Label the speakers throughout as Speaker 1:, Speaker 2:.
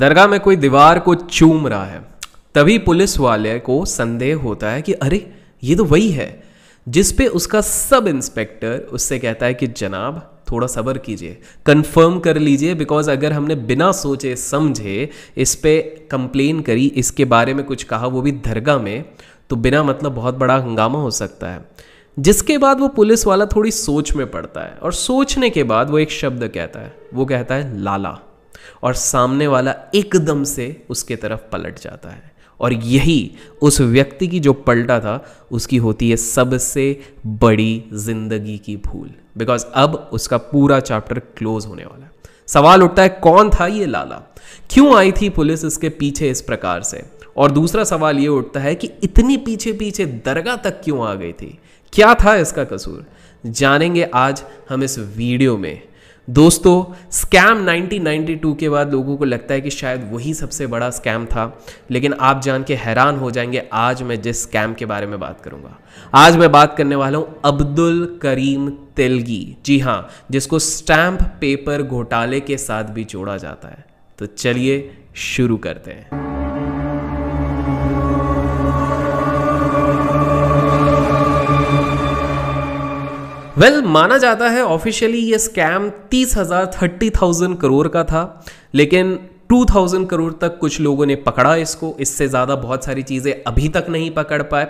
Speaker 1: दरगाह में कोई दीवार को चूम रहा है तभी पुलिस वाले को संदेह होता है कि अरे ये तो वही है जिस पे उसका सब इंस्पेक्टर उससे कहता है कि जनाब थोड़ा सब्र कीजिए कंफर्म कर लीजिए बिकॉज अगर हमने बिना सोचे समझे इस पर कंप्लेन करी इसके बारे में कुछ कहा वो भी दरगाह में तो बिना मतलब बहुत बड़ा हंगामा हो सकता है जिसके बाद वो पुलिस वाला थोड़ी सोच में पड़ता है और सोचने के बाद वो एक शब्द कहता है वो कहता है लाला और सामने वाला एकदम से उसके तरफ पलट जाता है और यही उस व्यक्ति की जो पलटा था उसकी होती है सबसे बड़ी जिंदगी की भूल बिकॉज अब उसका पूरा चैप्टर क्लोज होने वाला है सवाल उठता है कौन था ये लाला क्यों आई थी पुलिस इसके पीछे इस प्रकार से और दूसरा सवाल ये उठता है कि इतनी पीछे पीछे दरगाह तक क्यों आ गई थी क्या था इसका कसूर जानेंगे आज हम इस वीडियो में दोस्तों स्कैम 1992 के बाद लोगों को लगता है कि शायद वही सबसे बड़ा स्कैम था लेकिन आप जान के हैरान हो जाएंगे आज मैं जिस स्कैम के बारे में बात करूंगा आज मैं बात करने वाला हूं अब्दुल करीम तेलगी जी हां जिसको स्टैम्प पेपर घोटाले के साथ भी जोड़ा जाता है तो चलिए शुरू करते हैं वेल well, माना जाता है ऑफिशियली ये स्कैम तीस हजार थर्टी थाउजेंड करोड़ का था लेकिन टू थाउजेंड करोड़ तक कुछ लोगों ने पकड़ा इसको इससे ज़्यादा बहुत सारी चीज़ें अभी तक नहीं पकड़ पाए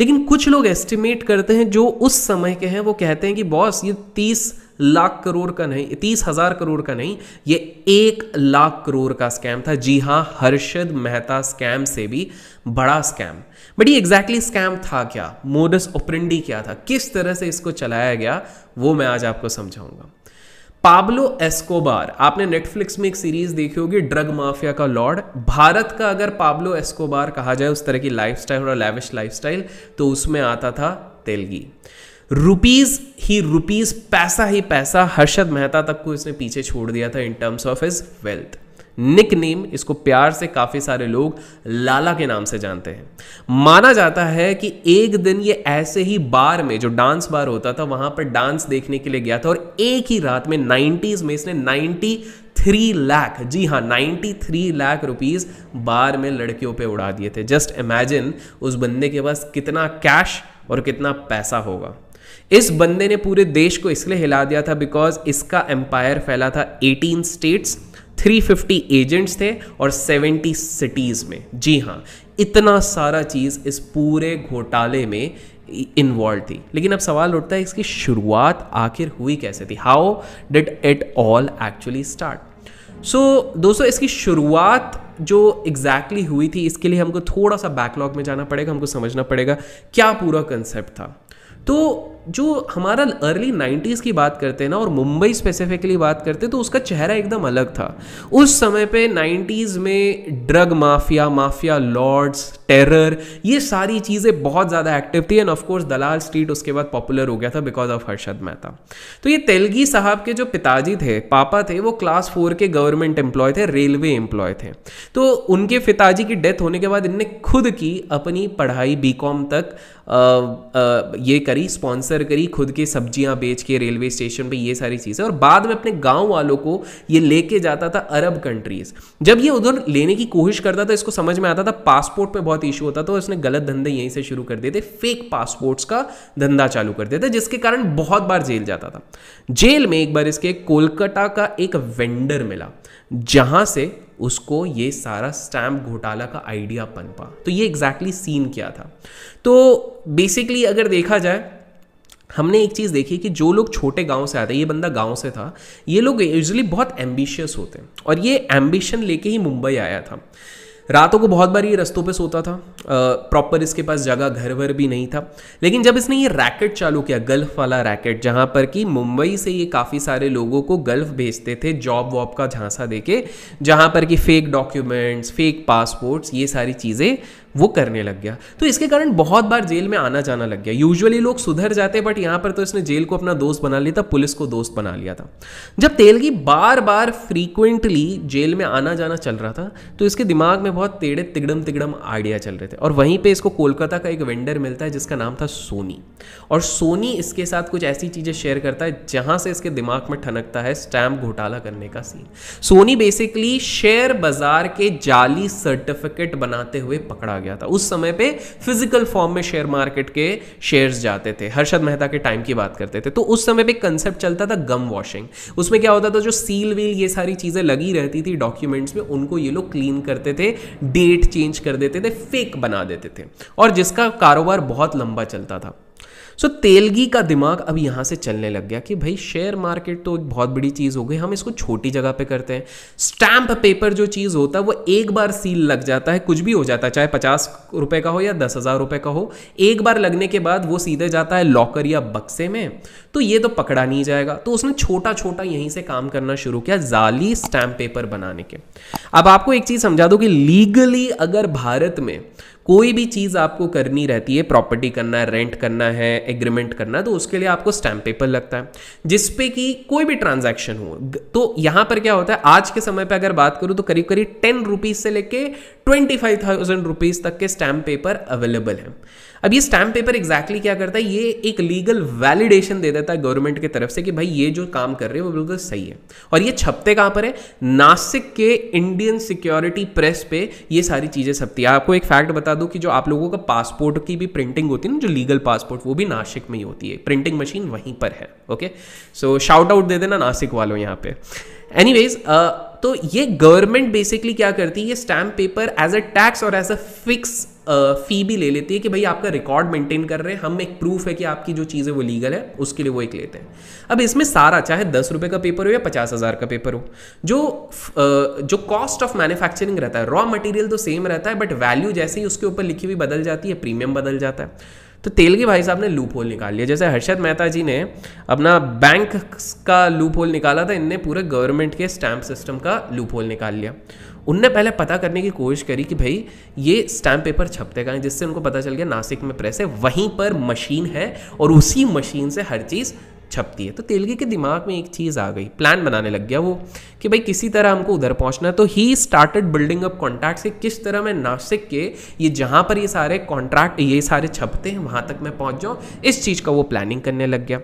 Speaker 1: लेकिन कुछ लोग एस्टिमेट करते हैं जो उस समय के हैं वो कहते हैं कि बॉस ये तीस लाख करोड़ का नहीं तीस हजार करोड़ का नहीं ये एक लाख करोड़ का स्कैम था जी हां हर्षद मेहता स्कैम से भी बड़ा स्कैम बट ये एग्जैक्टली स्कैम था क्या मोडस ओपरेंडी क्या था किस तरह से इसको चलाया गया वो मैं आज आपको समझाऊंगा पाब्लो एस्कोबार आपने नेटफ्लिक्स में एक सीरीज देखी होगी ड्रग माफिया का लॉर्ड भारत का अगर पाब्लो एस्कोबार कहा जाए उस तरह की लाइफस्टाइल और लैविश लाइफस्टाइल तो उसमें आता था तेलगी रुपीज ही रुपीज पैसा ही पैसा हर्षद मेहता तक को इसने पीछे छोड़ दिया था in terms of his wealth nickname इसको प्यार से काफ़ी सारे लोग लाला के नाम से जानते हैं माना जाता है कि एक दिन ये ऐसे ही बार में जो डांस बार होता था वहां पर डांस देखने के लिए गया था और एक ही रात में नाइन्टीज में इसने 90 थ्री लाख जी हाँ ninety three lakh rupees bar में लड़कियों पे उड़ा दिए थे जस्ट इमेजिन उस बंदे के पास कितना कैश और कितना पैसा होगा इस बंदे ने पूरे देश को इसलिए हिला दिया था बिकॉज इसका एम्पायर फैला था 18 स्टेट्स 350 एजेंट्स थे और 70 सिटीज़ में जी हाँ इतना सारा चीज़ इस पूरे घोटाले में इन्वॉल्व थी लेकिन अब सवाल उठता है इसकी शुरुआत आखिर हुई कैसे थी how did it all actually start so दोस्तों इसकी शुरुआत जो एग्जैक्टली exactly हुई थी इसके लिए हमको थोड़ा सा बैकलॉग में जाना पड़ेगा हमको समझना पड़ेगा क्या पूरा कंसेप्ट था तो जो हमारा अर्ली 90s की बात करते हैं ना और मुंबई स्पेसिफिकली बात करते हैं तो उसका चेहरा एकदम अलग था उस समय पे 90s में drug mafia mafia lords terror ये सारी चीज़ें बहुत ज़्यादा एक्टिव थी एंड ऑफकोर्स दलाल स्ट्रीट उसके बाद पॉपुलर हो गया था बिकॉज ऑफ हर्षद मेहता तो ये तेलगी साहब के जो पिताजी थे पापा थे वो क्लास फोर के गवर्नमेंट एम्प्लॉय थे रेलवे एम्प्लॉय थे तो उनके पिताजी की डेथ होने के बाद इनने खुद की अपनी पढ़ाई बी तक आ, आ, ये करी स्पॉन्सर सर करी खुद की सब्जियां बेच के रेलवे स्टेशन पे ये सारी चीज़ें और बाद में अपने गांव वालों को ये लेके जाता था अरब कंट्रीज जब ये उधर लेने की कोशिश करता था इसको समझ में आता था पासपोर्ट में बहुत इशू होता था उसने तो गलत धंधे यहीं से शुरू कर दिए थे फेक पासपोर्ट्स का धंधा चालू कर दिया था जिसके कारण बहुत बार जेल जाता था जेल में एक बार इसके कोलकाता का एक वेंडर मिला जहां से उसको ये सारा स्टैंप घोटाला का आइडिया पनपा तो ये एग्जैक्टली exactly सीन क्या था तो बेसिकली अगर देखा जाए हमने एक चीज़ देखी कि जो लोग छोटे गांव से आते हैं ये बंदा गांव से था ये लोग यूजली बहुत एम्बिशियस होते हैं और ये एम्बिशन लेके ही मुंबई आया था रातों को बहुत बार ये रस्तों पे सोता था प्रॉपर इसके पास जगह घर वर भी नहीं था लेकिन जब इसने ये रैकेट चालू किया गल्फ वाला रैकेट जहाँ पर कि मुंबई से ये काफ़ी सारे लोगों को गल्फ भेजते थे जॉब वॉब का झांसा देके जहाँ पर कि फेक डॉक्यूमेंट्स फेक पासपोर्ट्स ये सारी चीज़ें वो करने लग गया तो इसके कारण बहुत बार जेल में आना जाना लग गया यूजुअली लोग सुधर जाते बट यहां पर तो इसने जेल को अपना दोस्त बना लिया था पुलिस को दोस्त बना लिया था जब तेलगी बार बार फ्रीक्वेंटली जेल में आना जाना चल रहा था तो इसके दिमाग में बहुत तेड़े तिगड़म तिगड़म आइडिया चल रहे थे और वहीं पर इसको कोलकाता का एक वेंडर मिलता है जिसका नाम था सोनी और सोनी इसके साथ कुछ ऐसी चीज़ें शेयर करता है जहां से इसके दिमाग में ठनकता है स्टैंप घोटाला करने का सीन सोनी बेसिकली शेयर बाजार के जाली सर्टिफिकेट बनाते हुए पकड़ा गया गया था उस समय पे फिजिकल फॉर्म में शेयर मार्केट के शेयर्स जाते थे हर्षद मेहता के टाइम की बात करते थे तो उस समय पे कंसेप्ट चलता था गम वॉशिंग उसमें क्या होता था जो सील वील ये सारी चीज़ें लगी रहती थी डॉक्यूमेंट्स में उनको ये लोग क्लीन करते थे डेट चेंज कर देते थे फेक बना देते थे और जिसका कारोबार बहुत लंबा चलता था सो तेलगी का दिमाग अब यहां से चलने लग गया कि भाई शेयर मार्केट तो एक बहुत बड़ी चीज़ हो गई हम इसको छोटी जगह पे करते हैं स्टैम्प पेपर जो चीज़ होता है वो एक बार सील लग जाता है कुछ भी हो जाता है चाहे पचास रुपए का हो या दस हज़ार रुपए का हो एक बार लगने के बाद वो सीधे जाता है लॉकर या बक्से में तो ये तो पकड़ा नहीं जाएगा तो उसने छोटा छोटा यहीं से काम करना शुरू किया जाली स्टैम्प पेपर बनाने के अब आपको एक चीज़ समझा दो कि लीगली अगर भारत में कोई भी चीज़ आपको करनी रहती है प्रॉपर्टी करना है रेंट करना है एग्रीमेंट करना तो उसके लिए आपको स्टैम्प पेपर लगता है जिसपे कि कोई भी ट्रांजैक्शन हो तो यहाँ पर क्या होता है आज के समय पर अगर बात करूँ तो करीब करीब टेन रुपीज़ से लेके ट्वेंटी फाइव थाउजेंड रुपीज़ तक के स्टैंप पेपर अवेलेबल हैं अब ये स्टैम्प पेपर एग्जैक्टली क्या करता है ये एक लीगल वैलिडेशन दे देता है गवर्नमेंट की तरफ से कि भाई ये जो काम कर रहे हैं वो बिल्कुल सही है और ये छपते कहाँ पर है नासिक के इंडियन सिक्योरिटी प्रेस पे ये सारी चीज़ें छपती है आपको एक फैक्ट बता दूँ कि जो आप लोगों का पासपोर्ट की भी प्रिंटिंग होती है ना जो लीगल पासपोर्ट वो भी नासिक में ही होती है प्रिंटिंग मशीन वहीं पर है ओके सो शाउट आउट दे देना नासिक वालों यहाँ पे एनीवेज तो ये गवर्नमेंट बेसिकली क्या करती है ये stamp paper as a tax और एज अ फिक्स फ़ी भी ले लेती है कि भाई आपका रिकॉर्ड मेंटेन कर रहे हैं हम एक प्रूफ है कि आपकी जो चीज़ है वो लीगल है उसके लिए वो एक लेते हैं अब इसमें सारा चाहे दस रुपये का पेपर हो या पचास हज़ार का पेपर हो जो जो कॉस्ट ऑफ मैन्युफैक्चरिंग रहता है रॉ मटेरियल तो सेम रहता है बट वैल्यू जैसे ही उसके ऊपर लिखी हुई बदल जाती है प्रीमियम बदल जाता है तो तेलगी भाई साहब ने लूप होल निकाल लिया जैसे हर्षद मेहता जी ने अपना बैंक का लूप होल निकाला था इनने पूरे गवर्नमेंट के स्टैंप सिस्टम का लूप होल निकाल लिया उनने पहले पता करने की कोशिश करी कि भाई ये स्टैम्प पेपर छपते का जिससे उनको पता चल गया नासिक में प्रेस है वहीं पर मशीन है और उसी मशीन से हर चीज़ छपती है तो तेलगी के दिमाग में एक चीज़ आ गई प्लान बनाने लग गया वो कि भाई किसी तरह हमको उधर पहुंचना है तो he started building up contract से किस तरह मैं नासिक के ये जहां पर ये सारे कॉन्ट्रैक्ट ये सारे छपते हैं वहां तक मैं पहुंच जाऊँ इस चीज़ का वो प्लानिंग करने लग गया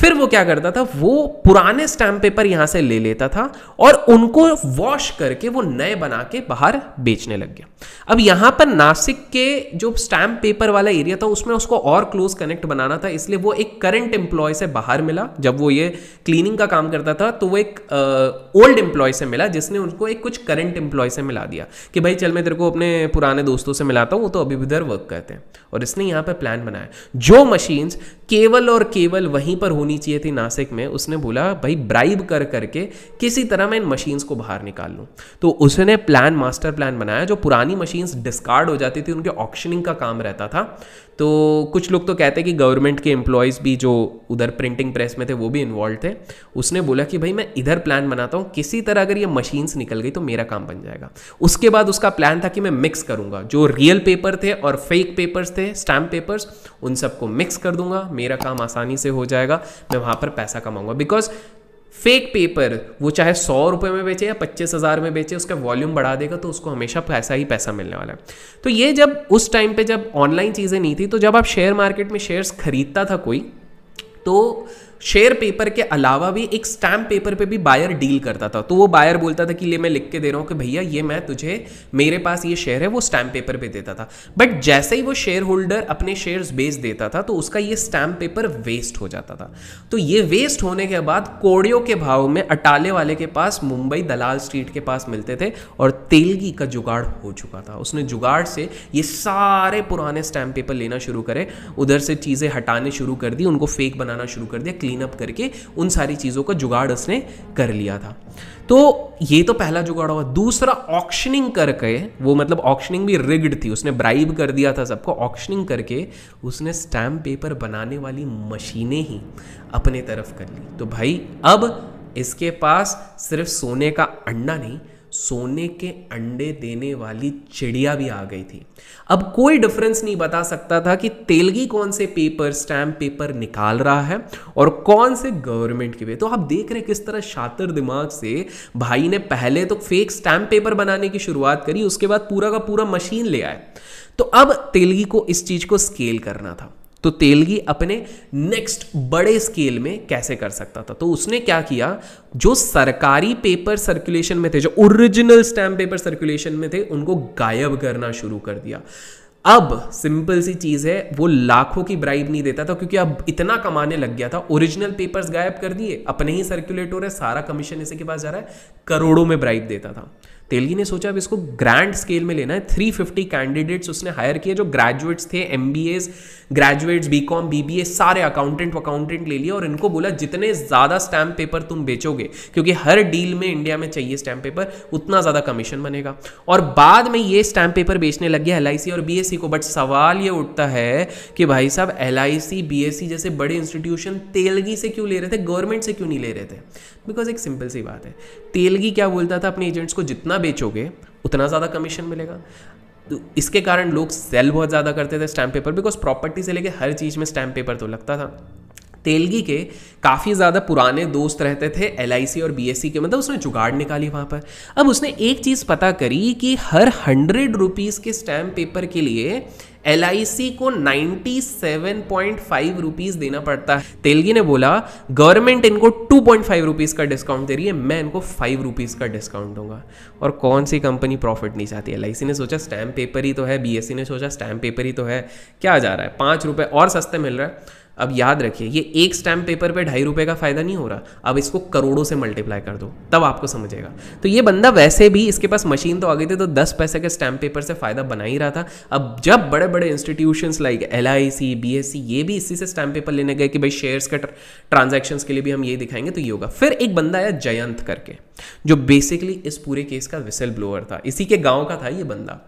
Speaker 1: फिर वो क्या करता था वो पुराने स्टैम्प पेपर यहाँ से ले लेता था और उनको वॉश करके वो नए बना के बाहर बेचने लग गया अब यहां पर नासिक के जो स्टैम्प पेपर वाला एरिया था उसमें उसको और क्लोज कनेक्ट बनाना था इसलिए वो एक करंट एम्प्लॉय से बाहर मिला जब वो ये क्लीनिंग का काम करता था तो वो एक ओल्ड एम्प्लॉय से मिला जिसने उनको एक कुछ करंट एम्प्लॉय से मिला दिया कि भाई चल मैं तेरे को अपने पुराने दोस्तों से मिलाता हूँ वो तो अभी उधर वर्क करते हैं और इसने यहाँ पर प्लान बनाया जो मशीन्स केवल और केवल वहीं पर होनी चाहिए थी नासिक में उसने बोला भाई ब्राइब कर करके किसी तरह मैं इन मशीन्स को बाहर निकाल लूँ तो उसने प्लान मास्टर प्लान बनाया जो पुरानी मशीन मशीन्स डिस्कार्ड हो जाती थी उनके ऑक्शनिंग का काम रहता था तो कुछ लोग तो कहते हैं कि गवर्नमेंट के एम्प्लॉयज़ भी जो उधर प्रिंटिंग प्रेस में थे वो भी इन्वॉल्व थे उसने बोला कि भाई मैं इधर प्लान बनाता हूँ किसी तरह अगर ये मशीन्स निकल गई तो मेरा काम बन जाएगा उसके बाद उसका प्लान था कि मैं मिक्स करूँगा जो रियल पेपर थे और फेक पेपर्स थे स्टैम्प पेपर्स उन सबको मिक्स कर दूंगा मेरा काम आसानी से हो जाएगा मैं वहाँ पर पैसा कमाऊँगा बिकॉज फेक पेपर वो चाहे सौ रुपए में बेचे या पच्चीस हज़ार में बेचे उसका वॉल्यूम बढ़ा देगा तो उसको हमेशा पैसा ही पैसा मिलने वाला है तो ये जब उस टाइम पे जब ऑनलाइन चीज़ें नहीं थी तो जब आप शेयर मार्केट में शेयर्स खरीदता था कोई तो शेयर पेपर के अलावा भी एक स्टैम्प पेपर पे भी बायर डील करता था तो वो बायर बोलता था कि ये मैं लिख के दे रहा हूँ कि भैया ये मैं तुझे मेरे पास ये शेयर है वो स्टैम्प पेपर पे देता था बट जैसे ही वो शेयर होल्डर अपने शेयर्स बेच देता था तो उसका ये स्टैम्प पेपर वेस्ट हो जाता था तो ये वेस्ट होने के बाद कोड़ियों के भाव में अटाले वाले के पास मुंबई दलाल स्ट्रीट के पास मिलते थे और तेलगी का जुगाड़ हो चुका था उसने जुगाड़ से ये सारे पुराने स्टैम्प पेपर लेना शुरू करे उधर से चीज़ें हटाने शुरू कर दी उनको फेक बनाना शुरू कर दिया क्लीन अप करके उन सारी चीज़ों का जुगाड़ उसने कर लिया था तो ये तो पहला जुगाड़ हुआ दूसरा ऑक्शनिंग करके वो मतलब ऑक्शनिंग भी रिग्ड थी उसने ब्राइब कर दिया था सबको ऑक्शनिंग करके उसने स्टैम्प पेपर बनाने वाली मशीनें ही अपने तरफ कर ली तो भाई अब इसके पास सिर्फ सोने का अंडा नहीं सोने के अंडे देने वाली चिड़िया भी आ गई थी अब कोई डिफरेंस नहीं बता सकता था कि तेलगी कौन से पेपर स्टैम्प पेपर निकाल रहा है और कौन से गवर्नमेंट के वे तो आप देख रहे किस तरह शातर दिमाग से भाई ने पहले तो फेक स्टैम्प पेपर बनाने की शुरुआत करी उसके बाद पूरा का पूरा मशीन ले आए तो अब तेलगी को इस चीज को स्केल करना था तो तेलगी अपने नेक्स्ट बड़े स्केल में कैसे कर सकता था तो उसने क्या किया जो सरकारी पेपर सर्कुलेशन में थे जो ओरिजिनल स्टैम्प पेपर सर्कुलेशन में थे उनको गायब करना शुरू कर दिया अब सिंपल सी चीज़ है वो लाखों की ब्राइब नहीं देता था क्योंकि अब इतना कमाने लग गया था ओरिजिनल पेपर्स गायब कर दिए अपने ही सर्कुलेटर है सारा कमीशन इसी के पास जा रहा है करोड़ों में ब्राइब देता था तेलगी ने सोचा अब इसको ग्रैंड स्केल में लेना है 350 कैंडिडेट्स उसने हायर किए जो ग्रेजुएट्स थे M graduates B com B B A सारे अकाउंटेंट वकाउंटेंट ले लिए और इनको बोला जितने ज़्यादा स्टैम्प पेपर तुम बेचोगे क्योंकि हर डील में इंडिया में चाहिए स्टैम्प पेपर उतना ज़्यादा कमीशन बनेगा और बाद में ये स्टैम्प पेपर बेचने लग गया एल और बी e को बट सवाल ये उठता है कि भाई साहब एल आई सी जैसे बड़े इंस्टीट्यूशन तेलगी से क्यों ले रहे थे गवर्नमेंट से क्यों नहीं ले रहे थे बिकॉज एक सिंपल सी बात है तेलगी क्या बोलता था अपने एजेंट्स को जितना बेचोगे उतना ज़्यादा कमीशन मिलेगा तो इसके कारण लोग सेल बहुत ज़्यादा करते थे स्टैम्प पेपर बिकॉज प्रॉपर्टी से लेके हर चीज़ में स्टैम्प पेपर तो लगता था तेलगी के काफ़ी ज़्यादा पुराने दोस्त रहते थे एल और बी के मतलब उसने जुगाड़ निकाली वहाँ पर अब उसने एक चीज़ पता करी कि हर हंड्रेड रुपीज़ के स्टैम्प पेपर के लिए एल को 97.5 रुपीस देना पड़ता है तेलगी ने बोला गवर्नमेंट इनको 2.5 रुपीस का डिस्काउंट दे रही है मैं इनको 5 रुपीस का डिस्काउंट दूंगा और कौन सी कंपनी प्रॉफिट नहीं चाहती एल ने सोचा स्टैम्प पेपर ही तो है बी ने सोचा स्टैम्प पेपर ही तो है क्या जा रहा है पाँच रुपये और सस्ते मिल रहा है अब याद रखिए ये एक स्टैम्प पेपर पे ढाई रुपए का फ़ायदा नहीं हो रहा अब इसको करोड़ों से मल्टीप्लाई कर दो तब आपको समझेगा तो ये बंदा वैसे भी इसके पास मशीन तो आ गई थी तो दस पैसे के स्टैम्प पेपर से फ़ायदा बना ही रहा था अब जब बड़े बड़े institutions like L I C B S C ये भी इसी से स्टैम्प पेपर लेने गए कि भाई शेयर्स के ट्रांजेक्शन के लिए भी हम ये दिखाएंगे तो ये होगा फिर एक बंदा आया जयंत करके जो बेसिकली इस पूरे केस का विसल ब्लोअर था इसी के गाँव का था ये बंदा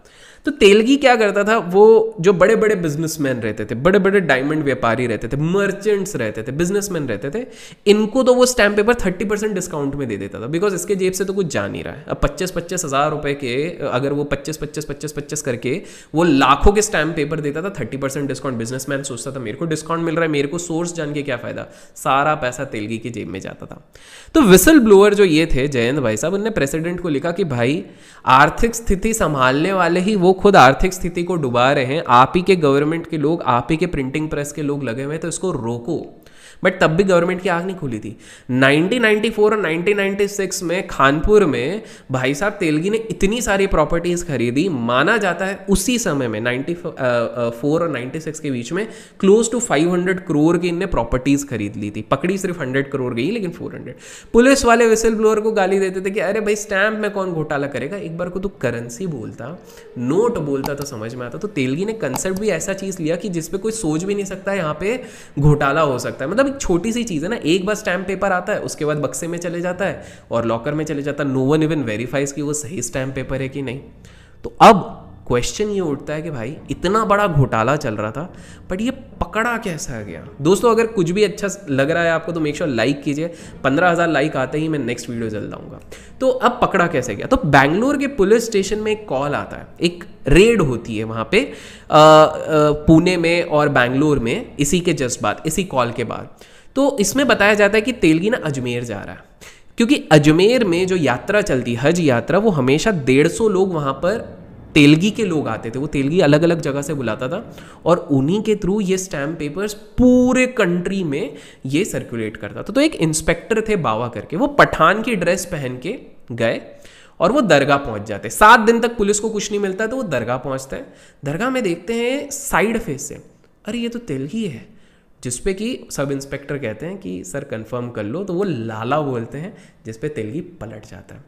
Speaker 1: तो तेलगी क्या करता था वो जो बड़े बड़े बिजनेसमैन रहते थे बड़े बड़े डायमंड व्यापारी रहते थे मर्चेंट्स रहते थे बिजनेसमैन रहते थे इनको तो वो stamp paper thirty percent discount में दे देता था बिकॉज इसके जेब से तो कुछ जा नहीं रहा है अब पच्चीस पच्चीस हज़ार रुपए के अगर वो पच्चीस पच्चीस पच्चीस पच्चीस करके वो लाखों के स्टैम्प पेपर देता था थर्टी परसेंट डिस्काउंट बिजनेसमैन सोचता था मेरे को डिस्काउंट मिल रहा है मेरे को सोर्स जान के क्या फ़ायदा सारा पैसा तेलगी की जेब में जाता था तो विसल ब्लोअर जो ये थे जयंत भाई साहब उनने प्रेसिडेंट को लिखा कि भाई आर्थिक स्थिति संभालने वाले ही वो खुद आर्थिक स्थिति को डुबा रहे हैं आप ही के गवर्नमेंट के लोग आप ही के प्रिंटिंग प्रेस के लोग लगे हुए हैं तो इसको रोको बट तब भी गवर्नमेंट की आग नहीं खुली थी 1994 और 1996 में खानपुर में भाई साहब तेलगी ने इतनी सारी प्रॉपर्टीज़ खरीदी माना जाता है उसी समय में 94 uh, uh, और 96 के बीच में क्लोज टू 500 करोड़ की इनने प्रॉपर्टीज़ खरीद ली थी पकड़ी सिर्फ 100 करोड़ गई लेकिन 400 पुलिस वाले विसल ब्लोअर को गाली देते थे कि अरे भाई स्टैंप में कौन घोटाला करेगा एक बार को तू तो करेंसी बोलता नोट बोलता तो समझ में आता तो तेलगी ने कंसेप्ट भी ऐसा चीज़ लिया कि जिसपे कोई सोच भी नहीं सकता यहाँ पे घोटाला हो सकता है मतलब एक छोटी सी चीज़ है ना एक बार स्टैम्प पेपर आता है उसके बाद बक्से में चले जाता है और लॉकर में चले जाता है नो वन इवन वेरीफाइज कि वो सही स्टैम्प पेपर है कि नहीं तो अब क्वेश्चन ये उठता है कि भाई इतना बड़ा घोटाला चल रहा था बट ये पकड़ा कैसा गया दोस्तों अगर कुछ भी अच्छा लग रहा है आपको तो मेक श्योर लाइक कीजिए पंद्रह हज़ार लाइक आते ही मैं नेक्स्ट वीडियो जल जाऊँगा तो अब पकड़ा कैसे गया तो बैंगलोर के पुलिस स्टेशन में एक कॉल आता है एक रेड होती है वहाँ पे पुणे में और बैंगलोर में इसी के जस्ट बाद इसी कॉल के बाद तो इसमें बताया जाता है कि तेलगी ना अजमेर जा रहा है क्योंकि अजमेर में जो यात्रा चलती हज यात्रा वो हमेशा डेढ़ सौ लोग वहाँ पर तेलगी के लोग आते थे वो तेलगी अलग अलग जगह से बुलाता था और उन्हीं के थ्रू ये स्टैम्प पेपर्स पूरे कंट्री में ये सर्कुलेट करता था तो एक इंस्पेक्टर थे बाबा करके वो पठान की ड्रेस पहन के गए और वो दरगाह पहुंच जाते हैं सात दिन तक पुलिस को कुछ नहीं मिलता तो वो दरगाह पहुंचता है दरगाह में देखते हैं साइड फेस से अरे ये तो तेलगी है जिसपे कि सब इंस्पेक्टर कहते हैं कि सर कंफर्म कर लो तो वो लाला बोलते हैं जिसपे तेलगी पलट जाता है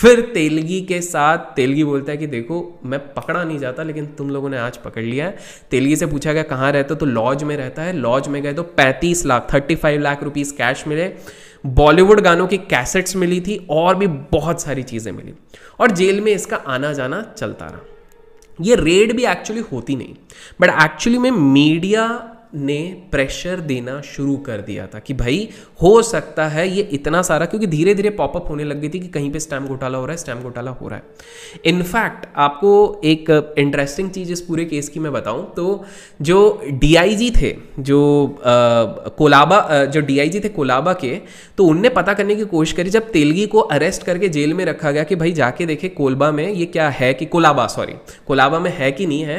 Speaker 1: फिर तेलगी के साथ तेलगी बोलता है कि देखो मैं पकड़ा नहीं जाता लेकिन तुम लोगों ने आज पकड़ लिया है तेलगी से पूछा गया कहाँ रहता तो लॉज में रहता है लॉज में गए तो पैंतीस lakh thirty five lakh rupees cash मिले बॉलीवुड गानों की कैसेट्स मिली थी और भी बहुत सारी चीज़ें मिली और जेल में इसका आना जाना चलता रहा ये रेड भी एक्चुअली होती नहीं बट एक्चुअली में मीडिया ने प्रेशर देना शुरू कर दिया था कि भाई हो सकता है ये इतना सारा क्योंकि धीरे धीरे पॉपअप होने लग गई थी कि कहीं पे स्टैम्प घोटाला हो रहा है स्टैम्प घोटाला हो रहा है इनफैक्ट आपको एक इंटरेस्टिंग चीज़ इस पूरे केस की मैं बताऊं तो जो डीआईजी थे जो आ, कोलाबा जो डीआईजी थे कोलाबा के तो उनने पता करने की कोशिश करी जब तेलगी को अरेस्ट करके जेल में रखा गया कि भाई जाके देखे कोलबा में ये क्या है कि कोलाबा सॉरी कोलाबा में है कि नहीं है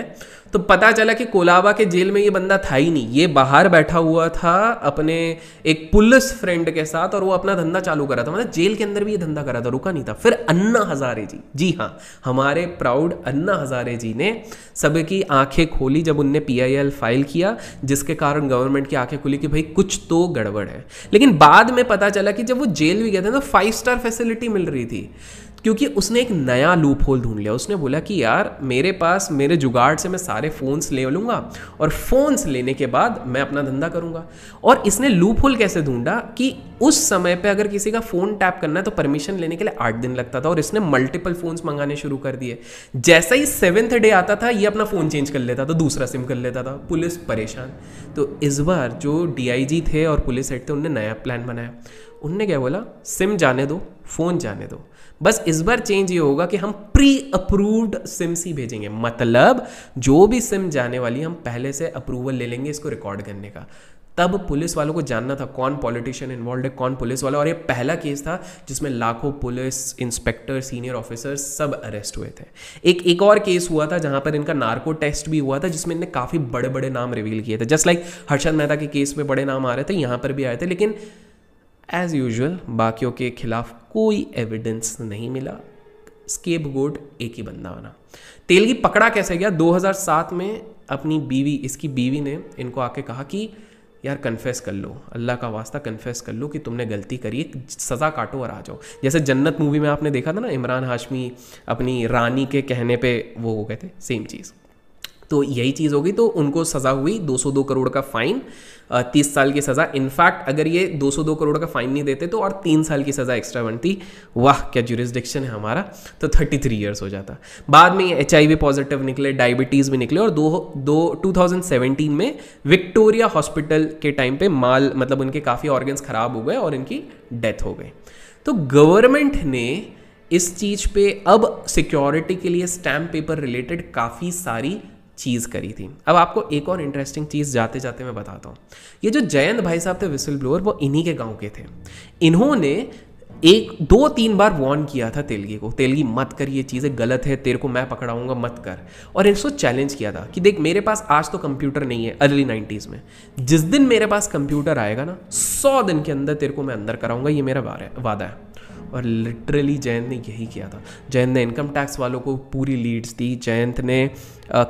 Speaker 1: तो पता चला कि कोलाबा के जेल में ये बंदा था ही नहीं ये बाहर बैठा हुआ था अपने एक पुलिस फ्रेंड के साथ और वो अपना धंधा चालू करा था मतलब जेल के अंदर भी ये धंधा करा था रुका नहीं था फिर अन्ना हजारे जी जी हाँ हमारे प्राउड अन्ना हजारे जी ने सबकी आंखें खोली जब उनने पी फाइल किया जिसके कारण गवर्नमेंट की आंखें खुली कि भाई कुछ तो गड़बड़ है लेकिन बाद में पता चला कि जब वो जेल भी गए थे तो फाइव स्टार फैसिलिटी मिल रही थी क्योंकि उसने एक नया लूप होल ढूंढ लिया उसने बोला कि यार मेरे पास मेरे जुगाड़ से मैं सारे फ़ोन्स ले लूँगा और फ़ोन्स लेने के बाद मैं अपना धंधा करूँगा और इसने लूप होल कैसे ढूंढा कि उस समय पे अगर किसी का फ़ोन टैप करना है तो परमिशन लेने के लिए आठ दिन लगता था और इसने मल्टीपल फ़ोन्स मंगाने शुरू कर दिए जैसा ही सेवन्थ डे आता था ये अपना फ़ोन चेंज कर लेता था दूसरा सिम कर लेता था पुलिस परेशान तो इस बार जो डीआईजी थे और पुलिस हेड थे उनने नया प्लान बनाया उनने क्या बोला सिम जाने दो फ़ोन जाने दो बस इस बार चेंज ये होगा कि हम प्री अप्रूव्ड सिम्स ही भेजेंगे मतलब जो भी सिम जाने वाली हम पहले से अप्रूवल ले लेंगे इसको रिकॉर्ड करने का तब पुलिस वालों को जानना था कौन पॉलिटिशियन इन्वॉल्व है कौन पुलिस वाला और ये पहला केस था जिसमें लाखों पुलिस इंस्पेक्टर सीनियर ऑफिसर सब अरेस्ट हुए थे एक एक और केस हुआ था जहां पर इनका नार्को टेस्ट भी हुआ था जिसमें इनने काफ़ी बड़े बड़े नाम रिवील किए थे जस्ट लाइक हर्षद मेहता के केस में बड़े नाम आ रहे थे यहां पर भी आए थे लेकिन एज़ यूजल बाकियों के खिलाफ कोई एविडेंस नहीं मिला स्केप गोड एक ही बंदा बना की पकड़ा कैसे गया 2007 में अपनी बीवी इसकी बीवी ने इनको आके कहा कि यार कन्फेस कर लो अल्लाह का वास्ता कन्फेस कर लो कि तुमने गलती करी एक सज़ा काटो और आ जाओ जैसे जन्नत मूवी में आपने देखा था ना इमरान हाशमी अपनी रानी के कहने पे वो हो गए थे सेम चीज़ तो यही चीज़ होगी तो उनको सज़ा हुई 202 करोड़ का फाइन तीस साल की सज़ा इनफैक्ट अगर ये 202 करोड़ का फाइन नहीं देते तो और तीन साल की सज़ा एक्स्ट्रा बनती वाह क्या जुरिस्डिक्शन है हमारा तो 33 ईयर्स हो जाता बाद में ये एच पॉजिटिव निकले डायबिटीज़ भी निकले और दो दो टू में विक्टोरिया हॉस्पिटल के टाइम पर माल मतलब उनके काफ़ी ऑर्गन्स ख़राब हो गए और इनकी डेथ हो गई तो गवर्नमेंट ने इस चीज़ पे अब सिक्योरिटी के लिए स्टैम्प पेपर रिलेटेड काफ़ी सारी चीज़ करी थी अब आपको एक और इंटरेस्टिंग चीज़ जाते जाते मैं बताता हूँ ये जो जयंत भाई साहब थे विसल ब्लोअर वो इन्हीं के गांव के थे इन्होंने एक दो तीन बार वॉर्न किया था तेलगी को तेलगी मत कर ये चीज़ें गलत है तेरे को मैं पकड़ाऊंगा मत कर और इसको चैलेंज किया था कि देख मेरे पास आज तो कंप्यूटर नहीं है अर्ली नाइन्टीज़ में जिस दिन मेरे पास कंप्यूटर आएगा ना सौ दिन के अंदर तेरे को मैं अंदर कराऊंगा ये मेरा वादा है और लिटरली जयंत ने यही किया था जयंत ने इनकम टैक्स वालों को पूरी लीड्स दी जयंत ने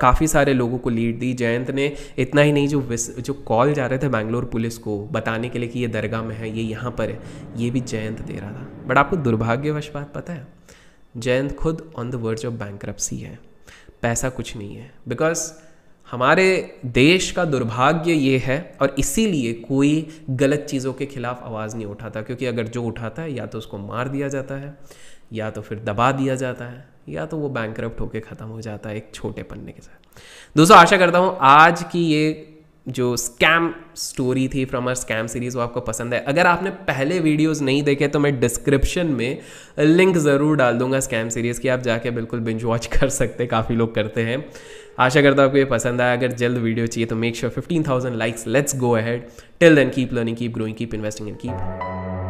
Speaker 1: काफ़ी सारे लोगों को लीड दी जयंत ने इतना ही नहीं जो जो कॉल जा रहे थे बैंगलोर पुलिस को बताने के लिए कि ये दरगाह में है ये यहाँ पर है ये भी जयंत दे रहा था बट आपको दुर्भाग्यवश बात पता है जयंत खुद on the words of bank है पैसा कुछ नहीं है बिकॉज हमारे देश का दुर्भाग्य ये है और इसीलिए कोई गलत चीज़ों के खिलाफ आवाज़ नहीं उठाता क्योंकि अगर जो उठाता है या तो उसको मार दिया जाता है या तो फिर दबा दिया जाता है या तो वो बैंक होकर ख़त्म हो जाता है एक छोटे पन्ने के साथ दोस्तों आशा करता हूँ आज की ये जो स्कैम स्टोरी थी फ्रॉम आर स्कैम सीरीज़ वो आपको पसंद है अगर आपने पहले वीडियोस नहीं देखे तो मैं डिस्क्रिप्शन में लिंक ज़रूर डाल दूंगा स्कैम सीरीज़ की आप जाके बिल्कुल बिंज वॉच कर सकते काफ़ी लोग करते हैं आशा करता हूँ आपको ये पसंद आया अगर जल्द वीडियो चाहिए तो make sure fifteen thousand likes let's go ahead till then keep learning keep growing keep investing and keep